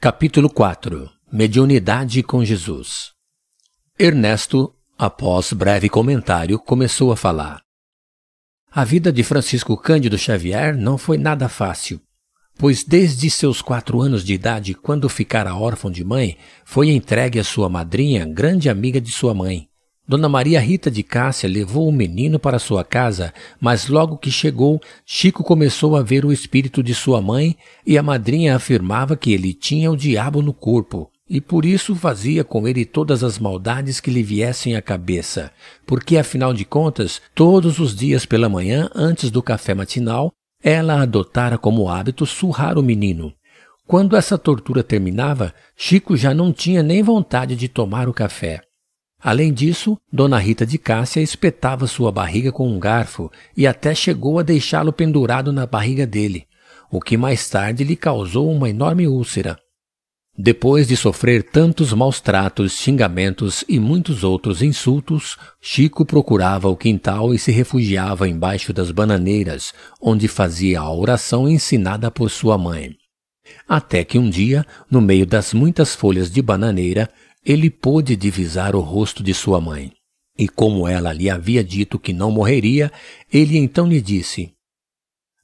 Capítulo 4 Mediunidade com Jesus Ernesto, após breve comentário, começou a falar. A vida de Francisco Cândido Xavier não foi nada fácil, pois desde seus quatro anos de idade, quando ficara órfão de mãe, foi entregue à sua madrinha, grande amiga de sua mãe, Dona Maria Rita de Cássia levou o menino para sua casa, mas logo que chegou, Chico começou a ver o espírito de sua mãe e a madrinha afirmava que ele tinha o diabo no corpo e por isso fazia com ele todas as maldades que lhe viessem à cabeça, porque afinal de contas, todos os dias pela manhã, antes do café matinal, ela adotara como hábito surrar o menino. Quando essa tortura terminava, Chico já não tinha nem vontade de tomar o café. Além disso, Dona Rita de Cássia espetava sua barriga com um garfo e até chegou a deixá-lo pendurado na barriga dele, o que mais tarde lhe causou uma enorme úlcera. Depois de sofrer tantos maus tratos, xingamentos e muitos outros insultos, Chico procurava o quintal e se refugiava embaixo das bananeiras, onde fazia a oração ensinada por sua mãe. Até que um dia, no meio das muitas folhas de bananeira, ele pôde divisar o rosto de sua mãe. E como ela lhe havia dito que não morreria, ele então lhe disse: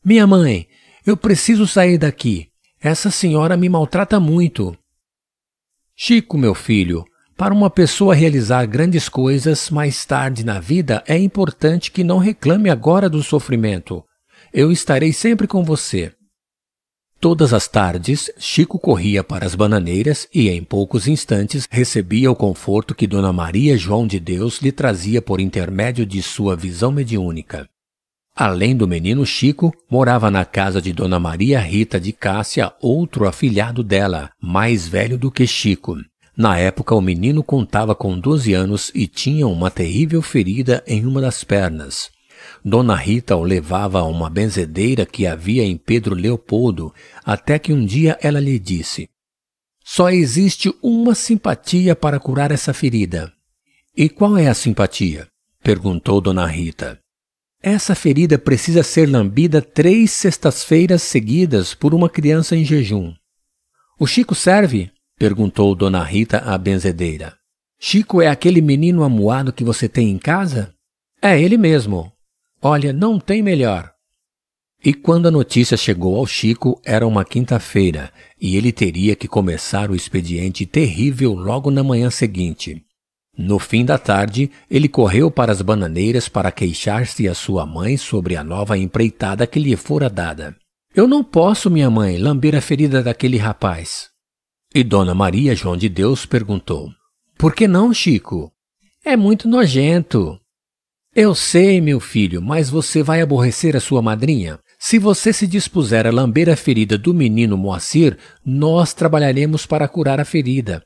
Minha mãe, eu preciso sair daqui. Essa senhora me maltrata muito. Chico, meu filho, para uma pessoa realizar grandes coisas mais tarde na vida, é importante que não reclame agora do sofrimento. Eu estarei sempre com você. Todas as tardes, Chico corria para as bananeiras e, em poucos instantes, recebia o conforto que Dona Maria João de Deus lhe trazia por intermédio de sua visão mediúnica. Além do menino Chico, morava na casa de Dona Maria Rita de Cássia outro afilhado dela, mais velho do que Chico. Na época, o menino contava com 12 anos e tinha uma terrível ferida em uma das pernas. Dona Rita o levava a uma benzedeira que havia em Pedro Leopoldo, até que um dia ela lhe disse: Só existe uma simpatia para curar essa ferida. E qual é a simpatia? perguntou Dona Rita. Essa ferida precisa ser lambida três sextas-feiras seguidas por uma criança em jejum. O Chico serve? perguntou Dona Rita à benzedeira. Chico é aquele menino amuado que você tem em casa? É ele mesmo, Olha, não tem melhor. E quando a notícia chegou ao Chico, era uma quinta-feira e ele teria que começar o expediente terrível logo na manhã seguinte. No fim da tarde, ele correu para as bananeiras para queixar-se à sua mãe sobre a nova empreitada que lhe fora dada. Eu não posso, minha mãe, lamber a ferida daquele rapaz. E Dona Maria João de Deus perguntou: Por que não, Chico? É muito nojento. Eu sei, meu filho, mas você vai aborrecer a sua madrinha. Se você se dispuser a lamber a ferida do menino Moacir, nós trabalharemos para curar a ferida.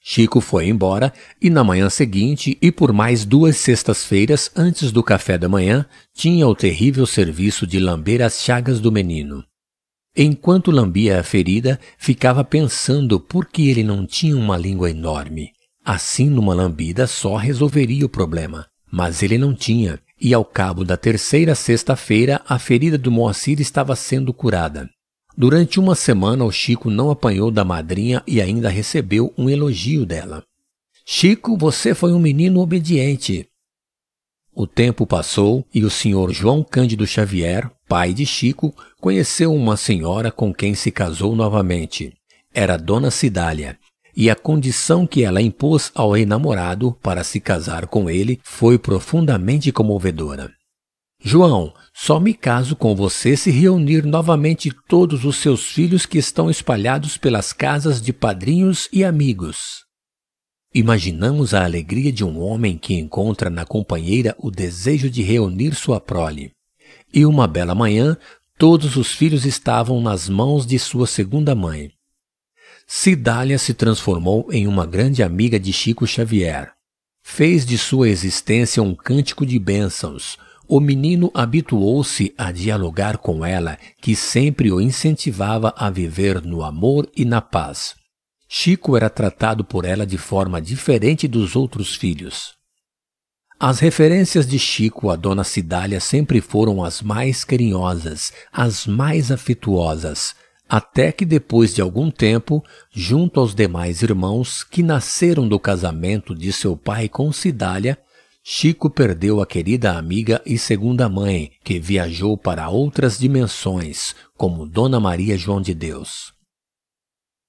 Chico foi embora e na manhã seguinte e por mais duas sextas-feiras antes do café da manhã tinha o terrível serviço de lamber as chagas do menino. Enquanto lambia a ferida, ficava pensando por que ele não tinha uma língua enorme. Assim, numa lambida só resolveria o problema mas ele não tinha, e ao cabo da terceira sexta-feira a ferida do Moacir estava sendo curada. Durante uma semana o Chico não apanhou da madrinha e ainda recebeu um elogio dela. Chico, você foi um menino obediente. O tempo passou e o senhor João Cândido Xavier, pai de Chico, conheceu uma senhora com quem se casou novamente. Era Dona Cidália, e a condição que ela impôs ao enamorado para se casar com ele foi profundamente comovedora. João, só me caso com você se reunir novamente todos os seus filhos que estão espalhados pelas casas de padrinhos e amigos. Imaginamos a alegria de um homem que encontra na companheira o desejo de reunir sua prole. E uma bela manhã, todos os filhos estavam nas mãos de sua segunda mãe. Cidália se transformou em uma grande amiga de Chico Xavier. Fez de sua existência um cântico de bênçãos. O menino habituou-se a dialogar com ela, que sempre o incentivava a viver no amor e na paz. Chico era tratado por ela de forma diferente dos outros filhos. As referências de Chico à Dona Cidália sempre foram as mais carinhosas, as mais afetuosas até que depois de algum tempo, junto aos demais irmãos que nasceram do casamento de seu pai com Cidália, Chico perdeu a querida amiga e segunda mãe, que viajou para outras dimensões, como Dona Maria João de Deus.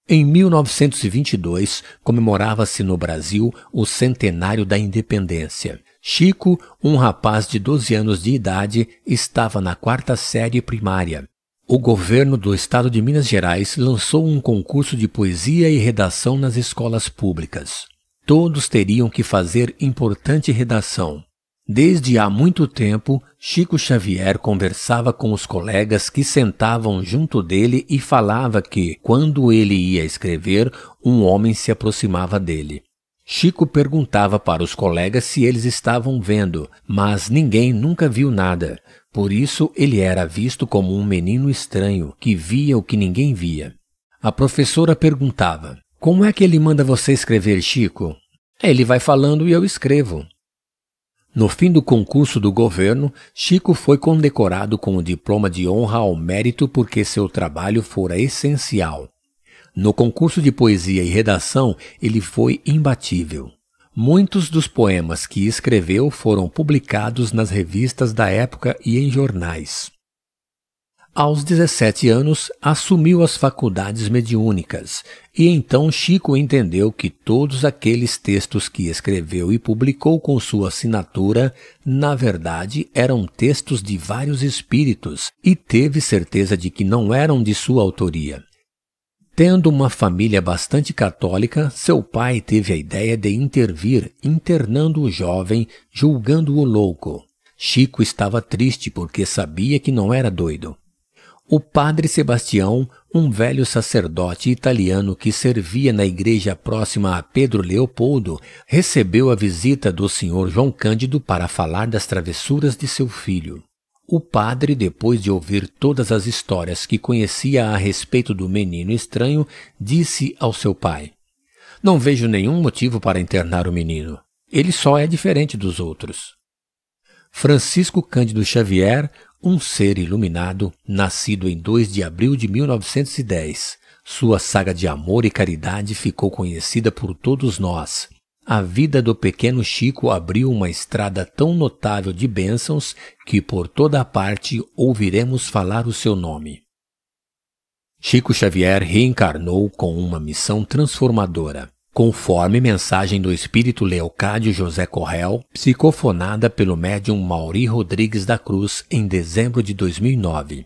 Em 1922, comemorava-se no Brasil o centenário da independência. Chico, um rapaz de 12 anos de idade, estava na quarta série primária o governo do estado de Minas Gerais lançou um concurso de poesia e redação nas escolas públicas. Todos teriam que fazer importante redação. Desde há muito tempo, Chico Xavier conversava com os colegas que sentavam junto dele e falava que, quando ele ia escrever, um homem se aproximava dele. Chico perguntava para os colegas se eles estavam vendo, mas ninguém nunca viu nada. Por isso ele era visto como um menino estranho que via o que ninguém via. A professora perguntava: Como é que ele manda você escrever, Chico? Ele vai falando e eu escrevo. No fim do concurso do governo, Chico foi condecorado com o diploma de honra ao mérito porque seu trabalho fora essencial. No concurso de poesia e redação, ele foi imbatível. Muitos dos poemas que escreveu foram publicados nas revistas da época e em jornais. Aos 17 anos, assumiu as faculdades mediúnicas, e então Chico entendeu que todos aqueles textos que escreveu e publicou com sua assinatura, na verdade, eram textos de vários espíritos, e teve certeza de que não eram de sua autoria. Tendo uma família bastante católica, seu pai teve a ideia de intervir, internando o jovem, julgando-o louco. Chico estava triste porque sabia que não era doido. O padre Sebastião, um velho sacerdote italiano que servia na igreja próxima a Pedro Leopoldo, recebeu a visita do senhor João Cândido para falar das travessuras de seu filho. O padre, depois de ouvir todas as histórias que conhecia a respeito do menino estranho, disse ao seu pai: Não vejo nenhum motivo para internar o menino. Ele só é diferente dos outros. Francisco Cândido Xavier, um ser iluminado, nascido em 2 de abril de 1910. Sua saga de amor e caridade ficou conhecida por todos nós a vida do pequeno Chico abriu uma estrada tão notável de bênçãos que por toda a parte ouviremos falar o seu nome. Chico Xavier reencarnou com uma missão transformadora, conforme mensagem do espírito Leocádio José Correl, psicofonada pelo médium Mauri Rodrigues da Cruz em dezembro de 2009.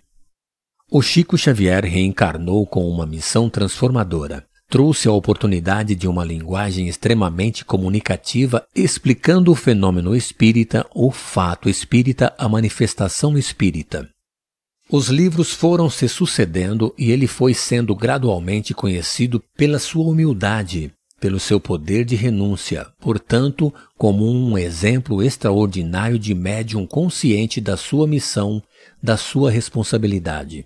O Chico Xavier reencarnou com uma missão transformadora, trouxe a oportunidade de uma linguagem extremamente comunicativa explicando o fenômeno espírita, o fato espírita, a manifestação espírita. Os livros foram se sucedendo e ele foi sendo gradualmente conhecido pela sua humildade, pelo seu poder de renúncia, portanto, como um exemplo extraordinário de médium consciente da sua missão, da sua responsabilidade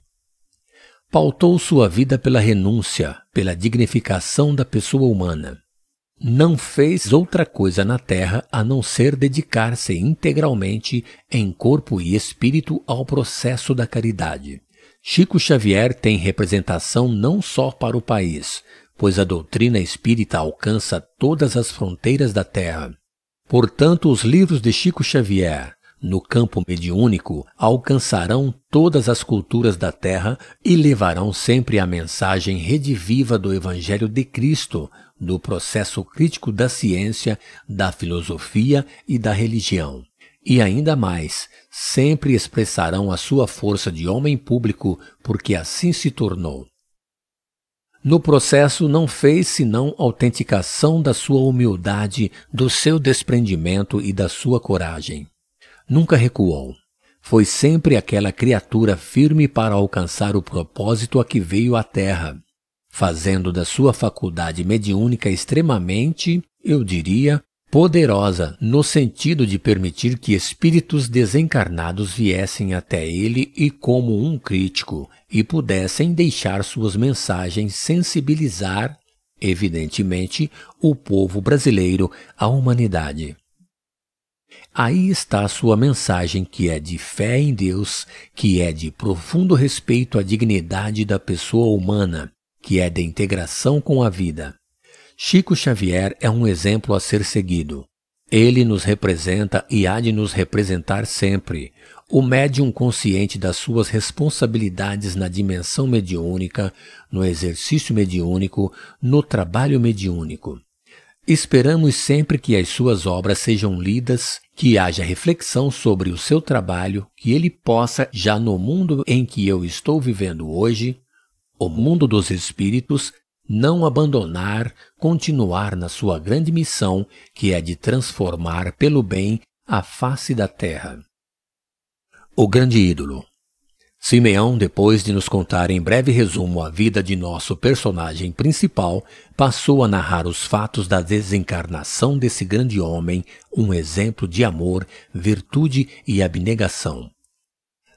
pautou sua vida pela renúncia, pela dignificação da pessoa humana. Não fez outra coisa na terra a não ser dedicar-se integralmente em corpo e espírito ao processo da caridade. Chico Xavier tem representação não só para o país, pois a doutrina espírita alcança todas as fronteiras da terra. Portanto, os livros de Chico Xavier, no campo mediúnico alcançarão todas as culturas da terra e levarão sempre a mensagem rediviva do Evangelho de Cristo do processo crítico da ciência, da filosofia e da religião. E ainda mais, sempre expressarão a sua força de homem público, porque assim se tornou. No processo, não fez senão autenticação da sua humildade, do seu desprendimento e da sua coragem. Nunca recuou. Foi sempre aquela criatura firme para alcançar o propósito a que veio à Terra, fazendo da sua faculdade mediúnica extremamente, eu diria, poderosa no sentido de permitir que espíritos desencarnados viessem até ele e como um crítico e pudessem deixar suas mensagens sensibilizar, evidentemente, o povo brasileiro, a humanidade. Aí está sua mensagem, que é de fé em Deus, que é de profundo respeito à dignidade da pessoa humana, que é de integração com a vida. Chico Xavier é um exemplo a ser seguido. Ele nos representa e há de nos representar sempre, o médium consciente das suas responsabilidades na dimensão mediúnica, no exercício mediúnico, no trabalho mediúnico. Esperamos sempre que as suas obras sejam lidas, que haja reflexão sobre o seu trabalho, que ele possa, já no mundo em que eu estou vivendo hoje, o mundo dos espíritos, não abandonar, continuar na sua grande missão, que é de transformar pelo bem a face da terra. O grande ídolo. Simeão, depois de nos contar em breve resumo a vida de nosso personagem principal, passou a narrar os fatos da desencarnação desse grande homem, um exemplo de amor, virtude e abnegação.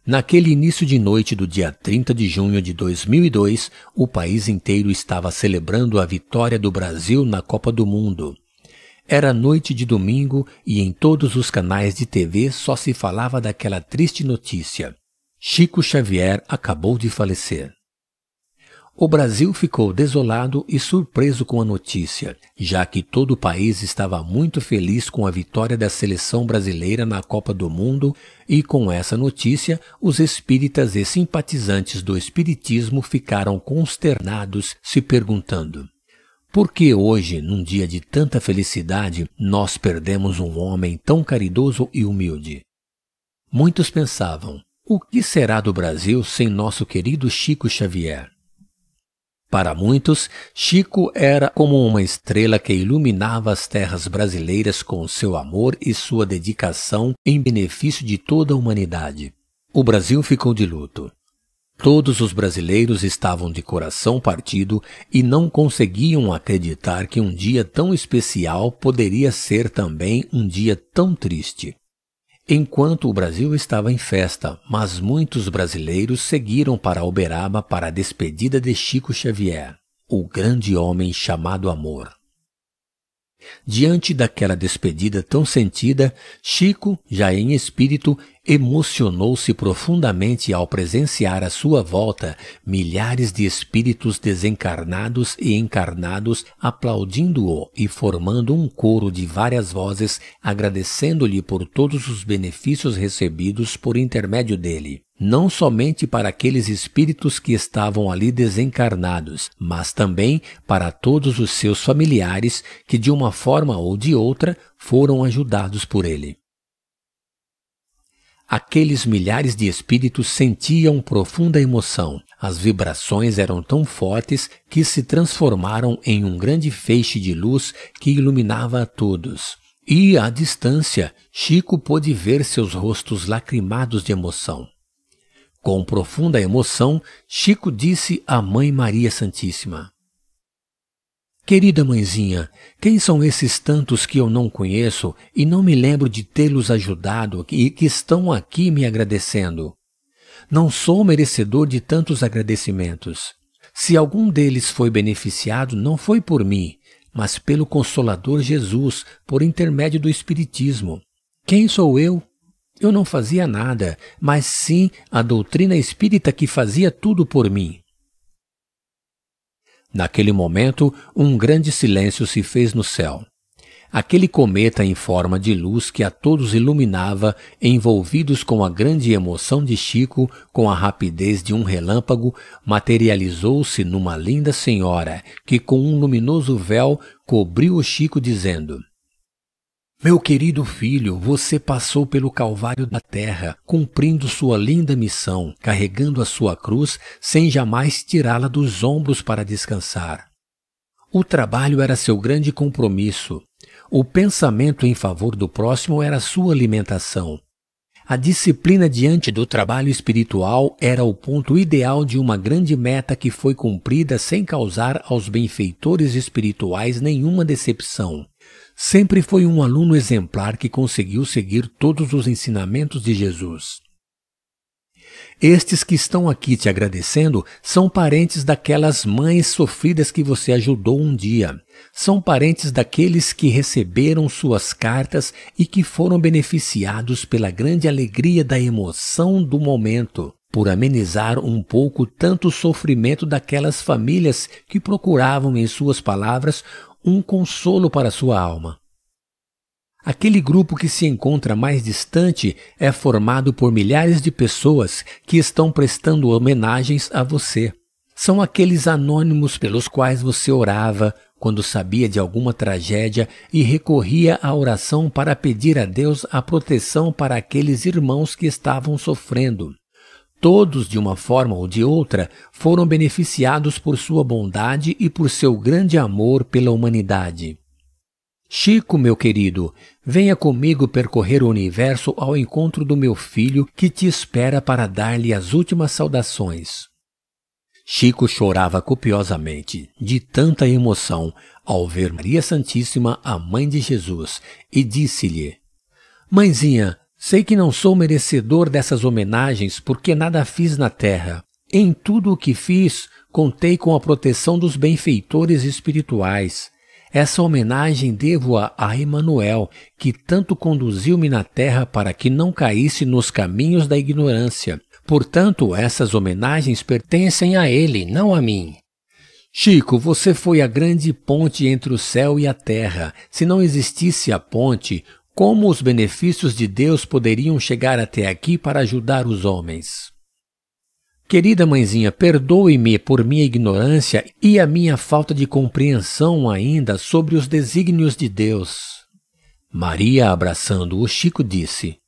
Naquele início de noite do dia 30 de junho de 2002, o país inteiro estava celebrando a vitória do Brasil na Copa do Mundo. Era noite de domingo e em todos os canais de TV só se falava daquela triste notícia. Chico Xavier acabou de falecer. O Brasil ficou desolado e surpreso com a notícia, já que todo o país estava muito feliz com a vitória da seleção brasileira na Copa do Mundo, e com essa notícia, os espíritas e simpatizantes do espiritismo ficaram consternados, se perguntando: por que hoje, num dia de tanta felicidade, nós perdemos um homem tão caridoso e humilde? Muitos pensavam: o que será do Brasil sem nosso querido Chico Xavier? Para muitos, Chico era como uma estrela que iluminava as terras brasileiras com seu amor e sua dedicação em benefício de toda a humanidade. O Brasil ficou de luto. Todos os brasileiros estavam de coração partido e não conseguiam acreditar que um dia tão especial poderia ser também um dia tão triste. Enquanto o Brasil estava em festa, mas muitos brasileiros seguiram para Uberaba para a despedida de Chico Xavier, o grande homem chamado amor. Diante daquela despedida tão sentida, Chico, já em espírito, emocionou-se profundamente ao presenciar à sua volta milhares de espíritos desencarnados e encarnados aplaudindo-o e formando um coro de várias vozes agradecendo-lhe por todos os benefícios recebidos por intermédio dele. Não somente para aqueles espíritos que estavam ali desencarnados, mas também para todos os seus familiares que, de uma forma ou de outra, foram ajudados por ele. Aqueles milhares de espíritos sentiam profunda emoção. As vibrações eram tão fortes que se transformaram em um grande feixe de luz que iluminava a todos. E, à distância, Chico pôde ver seus rostos lacrimados de emoção. Com profunda emoção, Chico disse à Mãe Maria Santíssima: Querida mãezinha, quem são esses tantos que eu não conheço e não me lembro de tê-los ajudado e que estão aqui me agradecendo? Não sou merecedor de tantos agradecimentos. Se algum deles foi beneficiado, não foi por mim, mas pelo Consolador Jesus, por intermédio do Espiritismo. Quem sou eu? Eu não fazia nada, mas sim a doutrina espírita que fazia tudo por mim. Naquele momento, um grande silêncio se fez no céu. Aquele cometa em forma de luz que a todos iluminava, envolvidos com a grande emoção de Chico, com a rapidez de um relâmpago, materializou-se numa linda senhora que, com um luminoso véu, cobriu o Chico, dizendo: meu querido filho, você passou pelo Calvário da Terra, cumprindo sua linda missão, carregando a sua cruz sem jamais tirá-la dos ombros para descansar. O trabalho era seu grande compromisso. O pensamento em favor do próximo era sua alimentação. A disciplina diante do trabalho espiritual era o ponto ideal de uma grande meta que foi cumprida sem causar aos benfeitores espirituais nenhuma decepção. Sempre foi um aluno exemplar que conseguiu seguir todos os ensinamentos de Jesus. Estes que estão aqui te agradecendo são parentes daquelas mães sofridas que você ajudou um dia. São parentes daqueles que receberam suas cartas e que foram beneficiados pela grande alegria da emoção do momento, por amenizar um pouco tanto o sofrimento daquelas famílias que procuravam, em suas palavras, um consolo para sua alma. Aquele grupo que se encontra mais distante é formado por milhares de pessoas que estão prestando homenagens a você. São aqueles anônimos pelos quais você orava quando sabia de alguma tragédia e recorria à oração para pedir a Deus a proteção para aqueles irmãos que estavam sofrendo. Todos, de uma forma ou de outra, foram beneficiados por sua bondade e por seu grande amor pela humanidade. Chico, meu querido, venha comigo percorrer o universo ao encontro do meu filho que te espera para dar-lhe as últimas saudações. Chico chorava copiosamente, de tanta emoção, ao ver Maria Santíssima, a mãe de Jesus, e disse-lhe: Mãezinha, Sei que não sou merecedor dessas homenagens porque nada fiz na terra. Em tudo o que fiz, contei com a proteção dos benfeitores espirituais. Essa homenagem devo-a a Emanuel, que tanto conduziu-me na terra para que não caísse nos caminhos da ignorância. Portanto, essas homenagens pertencem a ele, não a mim. Chico, você foi a grande ponte entre o céu e a terra. Se não existisse a ponte, como os benefícios de Deus poderiam chegar até aqui para ajudar os homens? Querida mãezinha, perdoe-me por minha ignorância e a minha falta de compreensão ainda sobre os desígnios de Deus. Maria, abraçando o Chico, disse: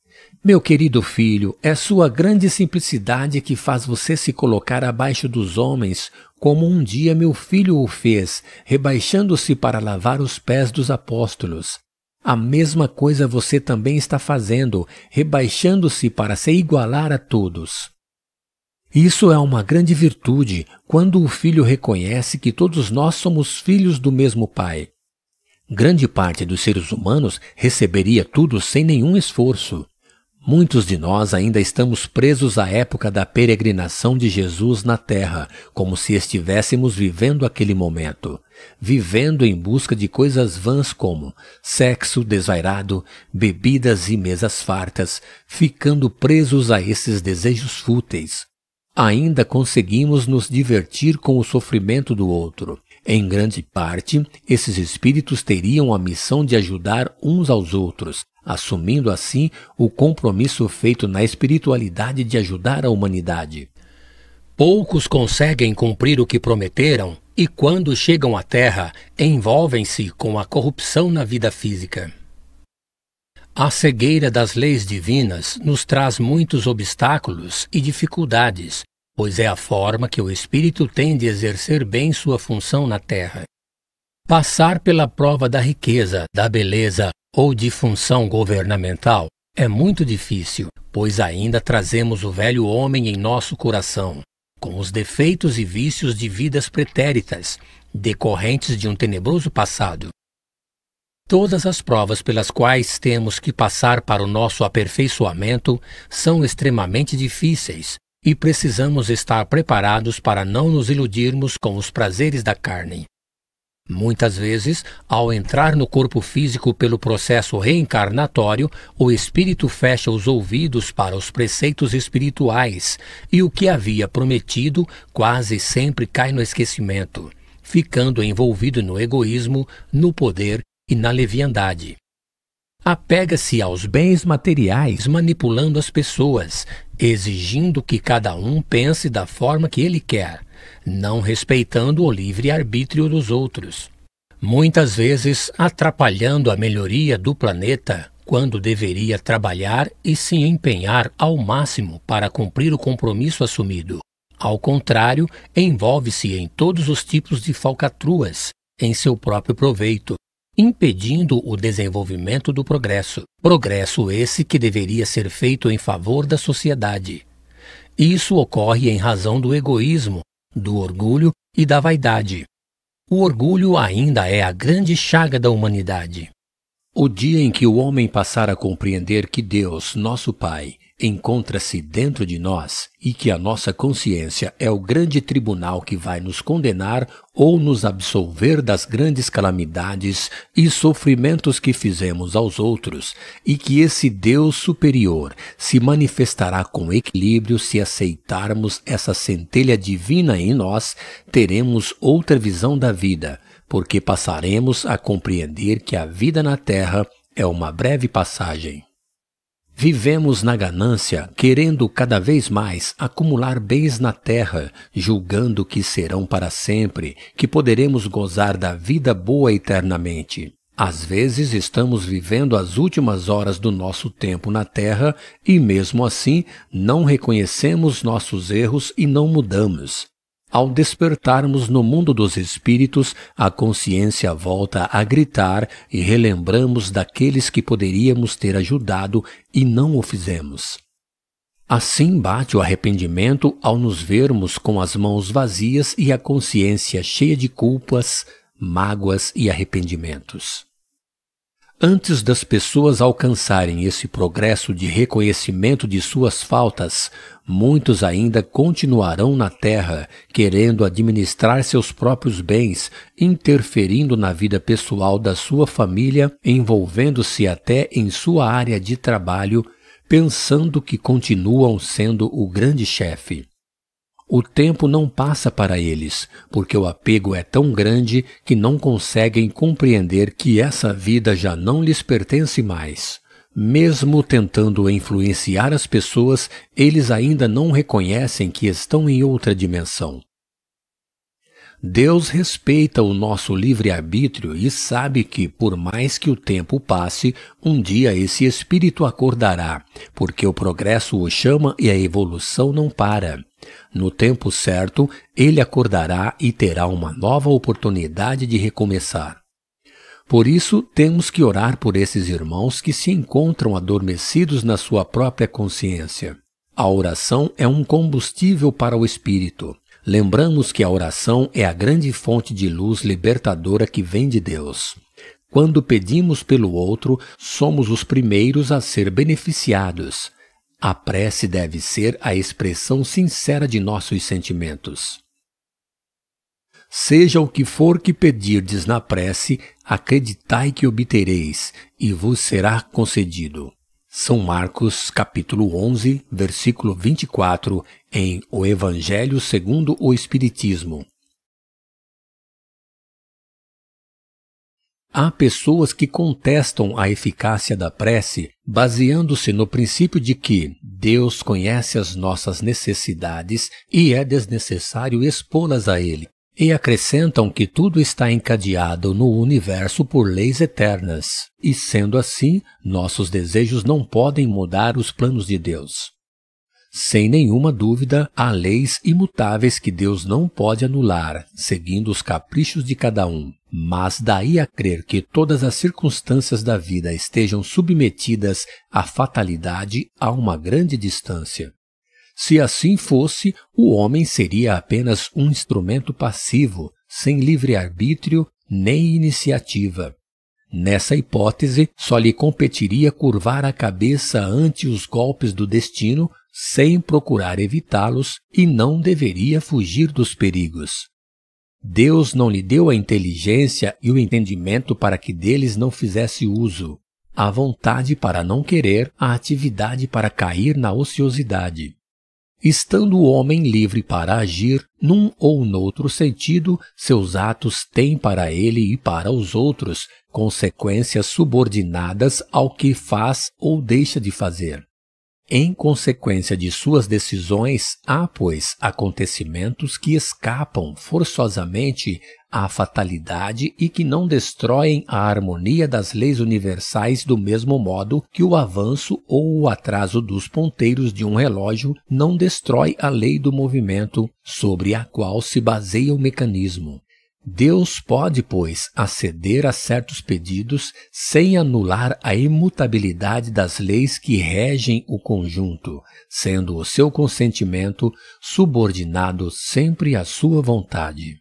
Meu querido filho, é sua grande simplicidade que faz você se colocar abaixo dos homens, como um dia meu filho o fez, rebaixando-se para lavar os pés dos apóstolos. A mesma coisa você também está fazendo, rebaixando-se para se igualar a todos. Isso é uma grande virtude quando o filho reconhece que todos nós somos filhos do mesmo Pai. Grande parte dos seres humanos receberia tudo sem nenhum esforço. Muitos de nós ainda estamos presos à época da peregrinação de Jesus na Terra, como se estivéssemos vivendo aquele momento, vivendo em busca de coisas vãs como sexo desairado, bebidas e mesas fartas, ficando presos a esses desejos fúteis. Ainda conseguimos nos divertir com o sofrimento do outro. Em grande parte, esses espíritos teriam a missão de ajudar uns aos outros, assumindo assim o compromisso feito na espiritualidade de ajudar a humanidade. Poucos conseguem cumprir o que prometeram e, quando chegam à Terra, envolvem-se com a corrupção na vida física. A cegueira das leis divinas nos traz muitos obstáculos e dificuldades, pois é a forma que o espírito tem de exercer bem sua função na Terra. Passar pela prova da riqueza, da beleza ou de função governamental é muito difícil, pois ainda trazemos o velho homem em nosso coração, com os defeitos e vícios de vidas pretéritas, decorrentes de um tenebroso passado. Todas as provas pelas quais temos que passar para o nosso aperfeiçoamento são extremamente difíceis e precisamos estar preparados para não nos iludirmos com os prazeres da carne. Muitas vezes, ao entrar no corpo físico pelo processo reencarnatório, o espírito fecha os ouvidos para os preceitos espirituais e o que havia prometido quase sempre cai no esquecimento, ficando envolvido no egoísmo, no poder e na leviandade. Apega-se aos bens materiais, manipulando as pessoas, exigindo que cada um pense da forma que ele quer não respeitando o livre-arbítrio dos outros, muitas vezes atrapalhando a melhoria do planeta quando deveria trabalhar e se empenhar ao máximo para cumprir o compromisso assumido. Ao contrário, envolve-se em todos os tipos de falcatruas, em seu próprio proveito, impedindo o desenvolvimento do progresso. Progresso esse que deveria ser feito em favor da sociedade. Isso ocorre em razão do egoísmo, do orgulho e da vaidade. O orgulho ainda é a grande chaga da humanidade. O dia em que o homem passar a compreender que Deus, nosso Pai, encontra-se dentro de nós e que a nossa consciência é o grande tribunal que vai nos condenar ou nos absolver das grandes calamidades e sofrimentos que fizemos aos outros, e que esse Deus superior se manifestará com equilíbrio se aceitarmos essa centelha divina em nós, teremos outra visão da vida, porque passaremos a compreender que a vida na Terra é uma breve passagem. Vivemos na ganância, querendo cada vez mais acumular bens na terra, julgando que serão para sempre, que poderemos gozar da vida boa eternamente. Às vezes estamos vivendo as últimas horas do nosso tempo na Terra e, mesmo assim, não reconhecemos nossos erros e não mudamos. Ao despertarmos no mundo dos espíritos, a consciência volta a gritar e relembramos daqueles que poderíamos ter ajudado e não o fizemos. Assim bate o arrependimento ao nos vermos com as mãos vazias e a consciência cheia de culpas, mágoas e arrependimentos. Antes das pessoas alcançarem esse progresso de reconhecimento de suas faltas, muitos ainda continuarão na terra, querendo administrar seus próprios bens, interferindo na vida pessoal da sua família, envolvendo-se até em sua área de trabalho, pensando que continuam sendo o grande chefe. O tempo não passa para eles, porque o apego é tão grande que não conseguem compreender que essa vida já não lhes pertence mais. Mesmo tentando influenciar as pessoas, eles ainda não reconhecem que estão em outra dimensão. Deus respeita o nosso livre-arbítrio e sabe que, por mais que o tempo passe, um dia esse espírito acordará, porque o progresso o chama e a evolução não para. No tempo certo, ele acordará e terá uma nova oportunidade de recomeçar. Por isso, temos que orar por esses irmãos que se encontram adormecidos na sua própria consciência. A oração é um combustível para o espírito. Lembramos que a oração é a grande fonte de luz libertadora que vem de Deus. Quando pedimos pelo outro, somos os primeiros a ser beneficiados. A prece deve ser a expressão sincera de nossos sentimentos. Seja o que for que pedirdes na prece, acreditai que obtereis, e vos será concedido. São Marcos, capítulo 11, versículo 24, em O Evangelho segundo o Espiritismo, Há pessoas que contestam a eficácia da prece baseando-se no princípio de que Deus conhece as nossas necessidades e é desnecessário expô-las a Ele, e acrescentam que tudo está encadeado no universo por leis eternas, e sendo assim, nossos desejos não podem mudar os planos de Deus. Sem nenhuma dúvida, há leis imutáveis que Deus não pode anular, seguindo os caprichos de cada um. Mas daí a crer que todas as circunstâncias da vida estejam submetidas à fatalidade há uma grande distância. Se assim fosse, o homem seria apenas um instrumento passivo, sem livre-arbítrio nem iniciativa. Nessa hipótese, só lhe competiria curvar a cabeça ante os golpes do destino sem procurar evitá-los e não deveria fugir dos perigos. Deus não lhe deu a inteligência e o entendimento para que deles não fizesse uso, a vontade para não querer, a atividade para cair na ociosidade. Estando o homem livre para agir, num ou noutro sentido, seus atos têm para ele e para os outros consequências subordinadas ao que faz ou deixa de fazer. Em consequência de suas decisões, há, pois, acontecimentos que escapam forçosamente à fatalidade e que não destroem a harmonia das leis universais do mesmo modo que o avanço ou o atraso dos ponteiros de um relógio não destrói a lei do movimento sobre a qual se baseia o mecanismo. Deus pode, pois, aceder a certos pedidos sem anular a imutabilidade das leis que regem o conjunto, sendo o seu consentimento subordinado sempre à sua vontade.